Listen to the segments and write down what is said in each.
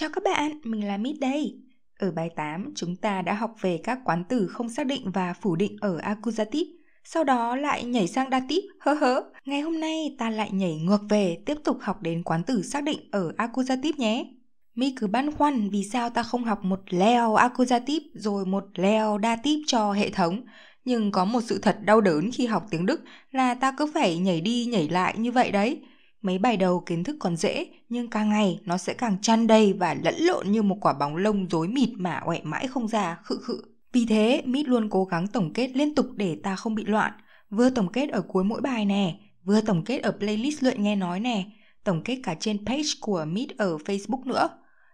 Chào các bạn, mình là Mít đây. Ở bài 8, chúng ta đã học về các quán từ không xác định và phủ định ở accusative, sau đó lại nhảy sang dative, hơ hớ. Ngày hôm nay ta lại nhảy ngược về tiếp tục học đến quán từ xác định ở accusative nhé. Mi cứ băn khoăn vì sao ta không học một leo accusative rồi một leo dative cho hệ thống. Nhưng có một sự thật đau đớn khi học tiếng Đức là ta cứ phải nhảy đi nhảy lại như vậy đấy Mấy bài đầu kiến thức còn dễ, nhưng càng ngày nó sẽ càng chăn đầy và lẫn lộn như một quả bóng lông rối mịt mà quẹ mãi không ra, khự khự. Vì thế, Mít luôn cố gắng tổng kết liên tục để ta không bị loạn. Vừa tổng kết ở cuối mỗi bài nè, vừa tổng kết ở playlist luyện nghe nói nè, tổng kết cả trên page của Mít ở Facebook nữa.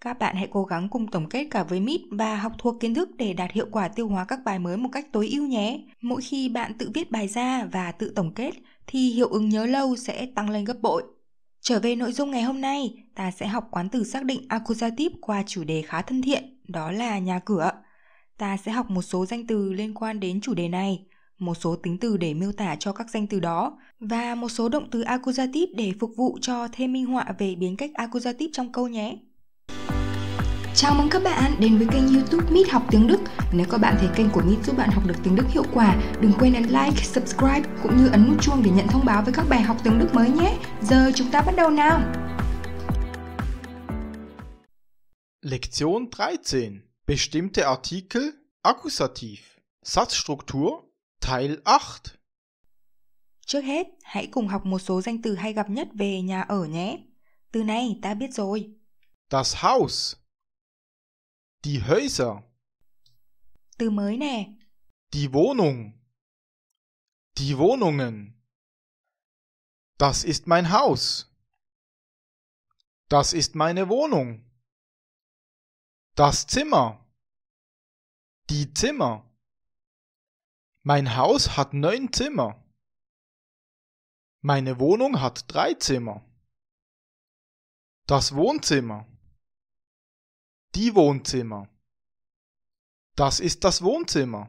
Các bạn hãy cố gắng cùng tổng kết cả với Mít và học thuộc kiến thức để đạt hiệu quả tiêu hóa các bài mới một cách tối ưu nhé. Mỗi khi bạn tự viết bài ra và tự tổng kết thì hiệu ứng nhớ lâu sẽ tăng lên gấp bội. Trở về nội dung ngày hôm nay, ta sẽ học quán từ xác định accusative qua chủ đề khá thân thiện, đó là nhà cửa. Ta sẽ học một số danh từ liên quan đến chủ đề này, một số tính từ để miêu tả cho các danh từ đó và một số động từ accusative để phục vụ cho thêm minh họa về biến cách accusative trong câu nhé. Chào mừng các bạn đến với kênh youtube Meet Học Tiếng Đức Nếu các bạn thấy kênh của Meet giúp bạn học được tiếng Đức hiệu quả Đừng quên ấn like, subscribe cũng như ấn nút chuông để nhận thông báo về các bài học tiếng Đức mới nhé Giờ chúng ta bắt đầu nào Lektion 13 Bestimmte Artikel Akkusativ Satzstruktur Teil 8 Trước hết, hãy cùng học một số danh từ hay gặp nhất về nhà ở nhé. Từ này ta biết rồi. Das Haus Die Häuser. Từ mới nè. Die Wohnung. Die Wohnungen. Das ist mein Haus. Das ist meine Wohnung. Das Zimmer. Die Zimmer. Mein Haus hat neun Zimmer. Meine Wohnung hat drei Zimmer. Das Wohnzimmer. Die Wohnzimmer. Das ist das Wohnzimmer.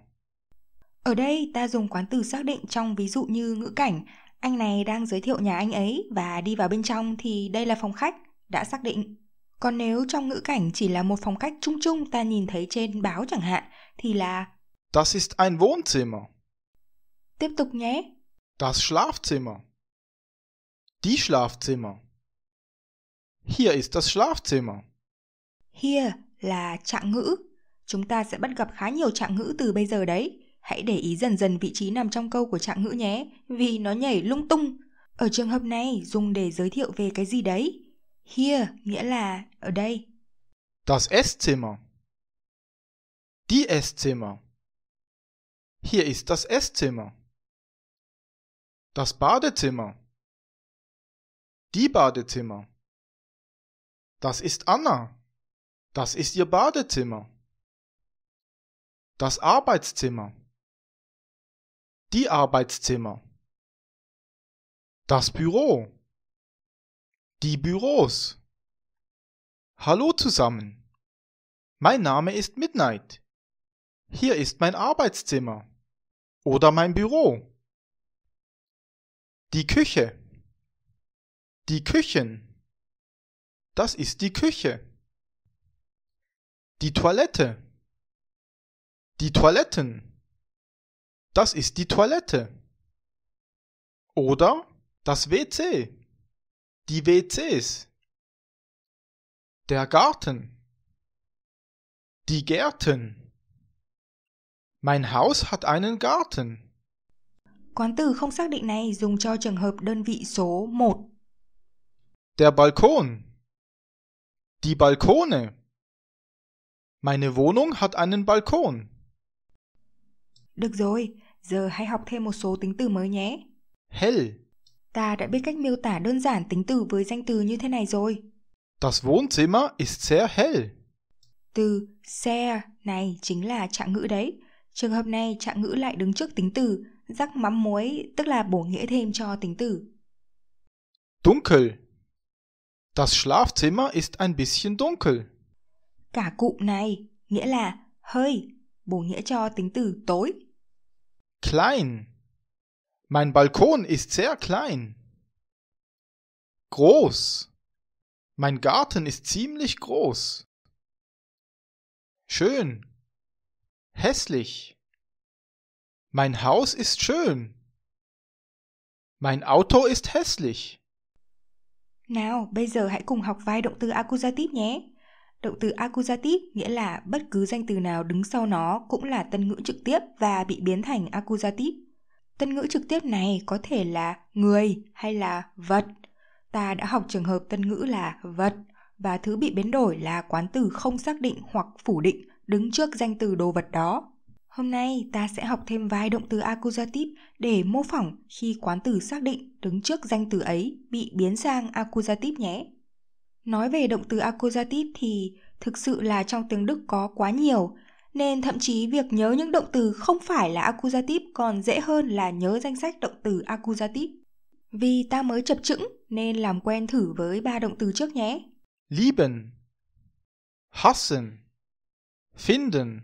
Ở đây ta dùng quán từ xác định trong ví dụ như ngữ cảnh, anh này đang giới thiệu nhà anh ấy và đi vào bên trong thì đây là phòng khách, đã xác định. Còn nếu trong ngữ cảnh chỉ là một phòng khách chung chung ta nhìn thấy trên báo chẳng hạn thì là Das ist ein Wohnzimmer. Tiếp tục nhé. Das Schlafzimmer. Die Schlafzimmer. Hier ist das Schlafzimmer. Here là trạng ngữ. Chúng ta sẽ bắt gặp khá nhiều trạng ngữ từ bây giờ đấy. Hãy để ý dần dần vị trí nằm trong câu của trạng ngữ nhé, vì nó nhảy lung tung. Ở trường hợp này dùng để giới thiệu về cái gì đấy. Here nghĩa là ở đây. Das Esszimmer. Die Esszimmer. Hier ist das Esszimmer. Das Badezimmer. Die Badezimmer. Das ist Anna. Das ist Ihr Badezimmer. Das Arbeitszimmer. Die Arbeitszimmer. Das Büro. Die Büros. Hallo zusammen. Mein Name ist Midnight. Hier ist mein Arbeitszimmer oder mein Büro. Die Küche. Die Küchen. Das ist die Küche. Die Toilette. Die Toiletten. Das ist die Toilette. Oder das WC. Die WCs. Der Garten. Die Gärten. Mein Haus hat einen Garten. Quán từ không xác định này dùng cho trường hợp đơn vị số 1. Der Balkon. Die Balkone. Meine Wohnung hat einen Balkon. Được rồi, giờ hãy học thêm một số tính từ mới nhé. Hell. Ta đã biết cách miêu tả đơn giản tính từ với danh từ như thế này rồi. Das Wohnzimmer ist sehr hell. Từ sehr này chính là trạng ngữ đấy. Trường hợp này trạng ngữ lại đứng trước tính từ, rắc mắm muối tức là bổ nghĩa thêm cho tính từ. Dunkel. Das Schlafzimmer ist ein bisschen dunkel. Cả cụm này nghĩa là hơi, bổ nghĩa cho tính từ tối. Klein. Mein Balkon ist sehr klein. Groß. Mein Garten ist ziemlich groß. Schön. Hässlich. Mein Haus ist schön. Mein Auto ist hässlich. Nào, bây giờ hãy cùng học vài động từ accusative nhé. Động từ accusative nghĩa là bất cứ danh từ nào đứng sau nó cũng là tân ngữ trực tiếp và bị biến thành accusative. Tân ngữ trực tiếp này có thể là người hay là vật. Ta đã học trường hợp tân ngữ là vật và thứ bị biến đổi là quán từ không xác định hoặc phủ định đứng trước danh từ đồ vật đó. Hôm nay ta sẽ học thêm vài động từ accusative để mô phỏng khi quán từ xác định đứng trước danh từ ấy bị biến sang accusative nhé. Nói về động từ accusative thì thực sự là trong tiếng Đức có quá nhiều, nên thậm chí việc nhớ những động từ không phải là accusative còn dễ hơn là nhớ danh sách động từ accusative. Vì ta mới chập chững nên làm quen thử với ba động từ trước nhé. Lieben, hassen, finden.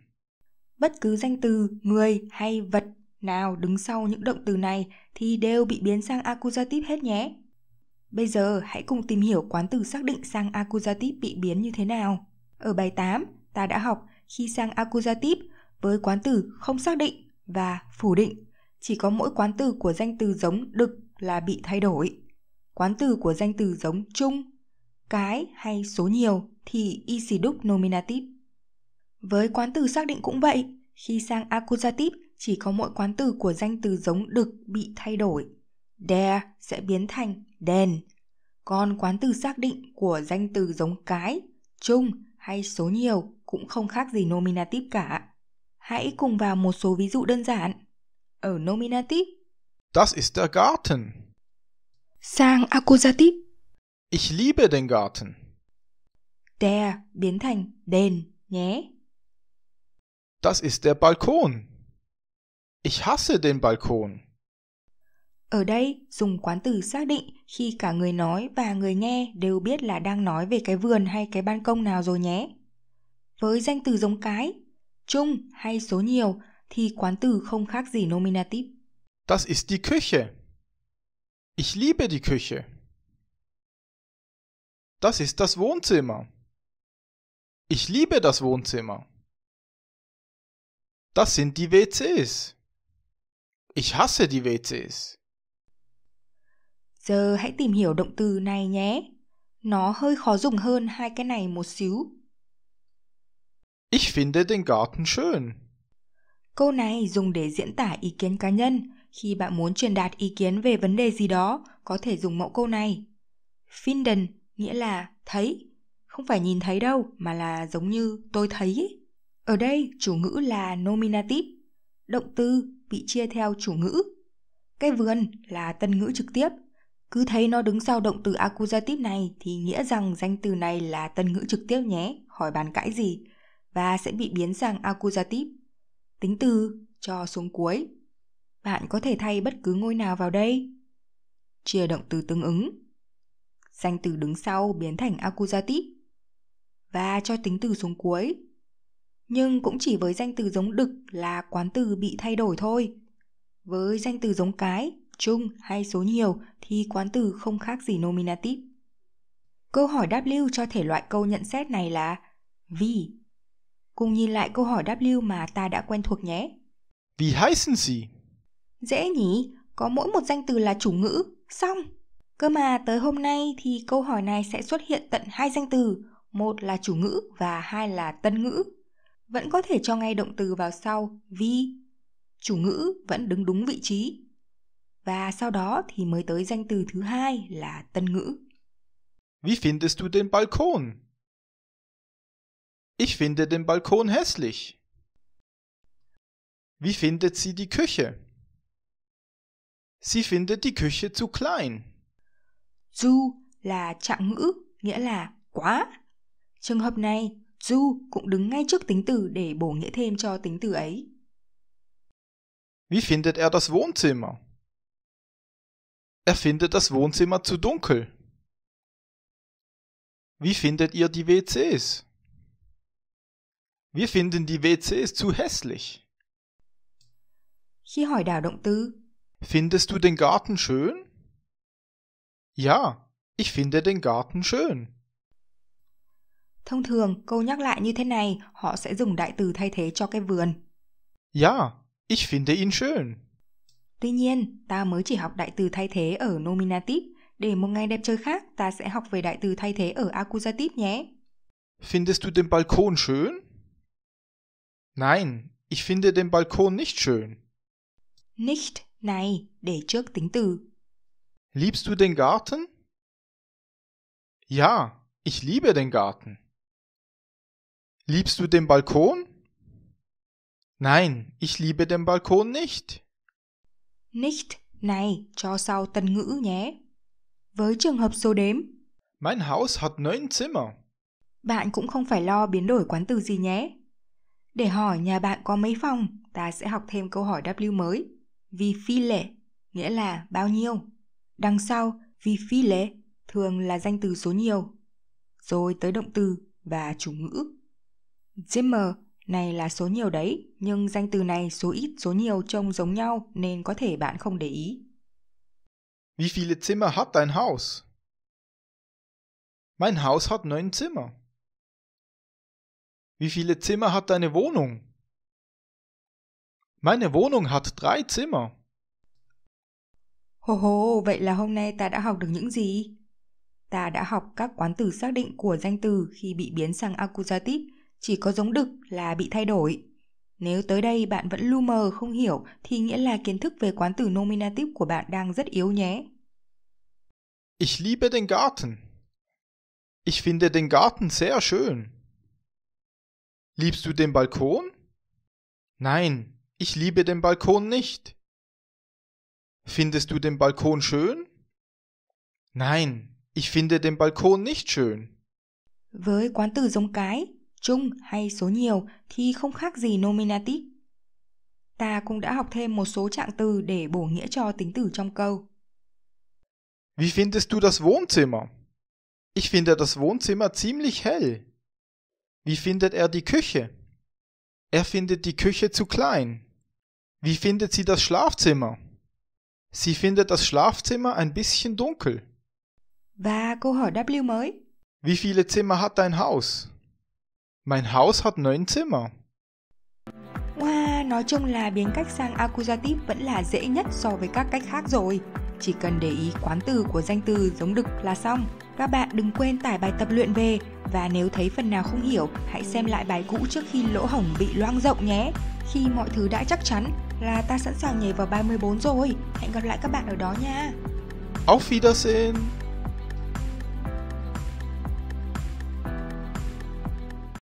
Bất cứ danh từ, người hay vật nào đứng sau những động từ này thì đều bị biến sang accusative hết nhé. Bây giờ hãy cùng tìm hiểu quán từ xác định sang accusative bị biến như thế nào. Ở bài 8, ta đã học khi sang accusative với quán từ không xác định và phủ định, chỉ có mỗi quán từ của danh từ giống đực là bị thay đổi. Quán từ của danh từ giống chung, cái hay số nhiều thì isidúc nominative. Với quán từ xác định cũng vậy, khi sang accusative chỉ có mỗi quán từ của danh từ giống đực bị thay đổi there sẽ biến thành đèn. Còn quán từ xác định của danh từ giống cái, chung hay số nhiều cũng không khác gì nominative cả. Hãy cùng vào một số ví dụ đơn giản. Ở nominative. Das ist der Garten. Sang accusative. Ich liebe den Garten. Der biến thành đền nhé. Das ist der Balkon. Ich hasse den Balkon. Ở đây, dùng quán từ xác định khi cả người nói và người nghe đều biết là đang nói về cái vườn hay cái ban công nào rồi nhé. Với danh từ giống cái, chung hay số nhiều thì quán từ không khác gì nominative Das ist die Küche. Ich liebe die Küche. Das ist das Wohnzimmer. Ich liebe das Wohnzimmer. Das sind die WCs. Ich hasse die WCs. Giờ hãy tìm hiểu động từ này nhé. Nó hơi khó dùng hơn hai cái này một xíu. Ich finde den Garten schön. Câu này dùng để diễn tả ý kiến cá nhân. Khi bạn muốn truyền đạt ý kiến về vấn đề gì đó, có thể dùng mẫu câu này. Finden nghĩa là thấy. Không phải nhìn thấy đâu, mà là giống như tôi thấy. Ấy. Ở đây, chủ ngữ là nominative. Động từ bị chia theo chủ ngữ. Cái vườn là tân ngữ trực tiếp, cứ thấy nó đứng sau động từ accusative này thì nghĩa rằng danh từ này là tân ngữ trực tiếp nhé, khỏi bàn cãi gì, và sẽ bị biến sang accusative. Tính từ cho xuống cuối. Bạn có thể thay bất cứ ngôi nào vào đây. Chia động từ tương ứng. Danh từ đứng sau biến thành accusative và cho tính từ xuống cuối. Nhưng cũng chỉ với danh từ giống đực là quán từ bị thay đổi thôi. Với danh từ giống cái chung hay số nhiều thì quán từ không khác gì nominative. Câu hỏi W cho thể loại câu nhận xét này là Wie. Cùng nhìn lại câu hỏi W mà ta đã quen thuộc nhé. Wie heißen Sie? Dễ nhỉ, có mỗi một danh từ là chủ ngữ, xong. Cơ mà tới hôm nay thì câu hỏi này sẽ xuất hiện tận hai danh từ, một là chủ ngữ và hai là tân ngữ. Vẫn có thể cho ngay động từ vào sau, vì chủ ngữ vẫn đứng đúng vị trí và sau đó thì mới tới danh từ thứ hai là tân ngữ. Wie findest du den Balkon? Ich finde den Balkon hässlich. Wie findet sie die Küche? Sie findet die Küche zu klein. Zu là trạng ngữ, nghĩa là quá. Trường hợp này, zu cũng đứng ngay trước tính từ để bổ nghĩa thêm cho tính từ ấy. Wie findet er das Wohnzimmer? Er findet das Wohnzimmer zu dunkel. Wie findet ihr die WCs? Wir finden die WCs zu hässlich. Khi hỏi đảo động từ Findest du den Garten schön? Ja, ich finde den Garten schön. Thông thường, câu nhắc lại như thế này, họ sẽ dùng đại từ thay thế cho cái vườn. Ja, ich finde ihn schön. Tuy nhiên, ta mới chỉ học đại từ thay thế ở Nominativ. Để một ngày đẹp trời khác, ta sẽ học về đại từ thay thế ở Akkusativ nhé. Findest du den Balkon schön? Nein, ich finde den Balkon nicht schön. Nicht, này, để trước tính từ. Liebst du den Garten? Ja, ich liebe den Garten. Liebst du den Balkon? Nein, ich liebe den Balkon nicht. nicht này cho sau tân ngữ nhé. Với trường hợp số đếm. Mein Haus hat neun Zimmer. Bạn cũng không phải lo biến đổi quán từ gì nhé. Để hỏi nhà bạn có mấy phòng, ta sẽ học thêm câu hỏi W mới. Vì phi lệ, nghĩa là bao nhiêu. Đằng sau, vì phi lệ thường là danh từ số nhiều. Rồi tới động từ và chủ ngữ. Zimmer này là số nhiều đấy, nhưng danh từ này số ít số nhiều trông giống nhau nên có thể bạn không để ý. Wie viele Zimmer hat dein Haus? Mein Haus hat neun Zimmer. Wie viele Zimmer hat deine Wohnung? Meine Wohnung hat drei Zimmer. Hồ hồ, vậy là hôm nay ta đã học được những gì? Ta đã học các quán từ xác định của danh từ khi bị biến sang accusative chỉ có giống đực là bị thay đổi. Nếu tới đây bạn vẫn lu mờ không hiểu thì nghĩa là kiến thức về quán từ nominative của bạn đang rất yếu nhé. Ich liebe den Garten. Ich finde den Garten sehr schön. Liebst du den Balkon? Nein, ich liebe den Balkon nicht. Findest du den Balkon schön? Nein, ich finde den Balkon nicht schön. Với quán từ giống cái, chung hay số nhiều thì không khác gì nominative. Ta cũng đã học thêm một số trạng từ để bổ nghĩa cho tính từ trong câu. Wie findest du das Wohnzimmer? Ich finde das Wohnzimmer ziemlich hell. Wie findet er die Küche? Er findet die Küche zu klein. Wie findet sie das Schlafzimmer? Sie findet das Schlafzimmer ein bisschen dunkel. Và câu hỏi W mới. Wie viele Zimmer hat dein Haus? Mein Haus hat neun Zimmer. Wow, nói chung là biến cách sang accusative vẫn là dễ nhất so với các cách khác rồi. Chỉ cần để ý quán từ của danh từ giống đực là xong. Các bạn đừng quên tải bài tập luyện về và nếu thấy phần nào không hiểu, hãy xem lại bài cũ trước khi lỗ hổng bị loang rộng nhé. Khi mọi thứ đã chắc chắn là ta sẵn sàng nhảy vào 34 rồi. Hẹn gặp lại các bạn ở đó nha. Auf Wiedersehen!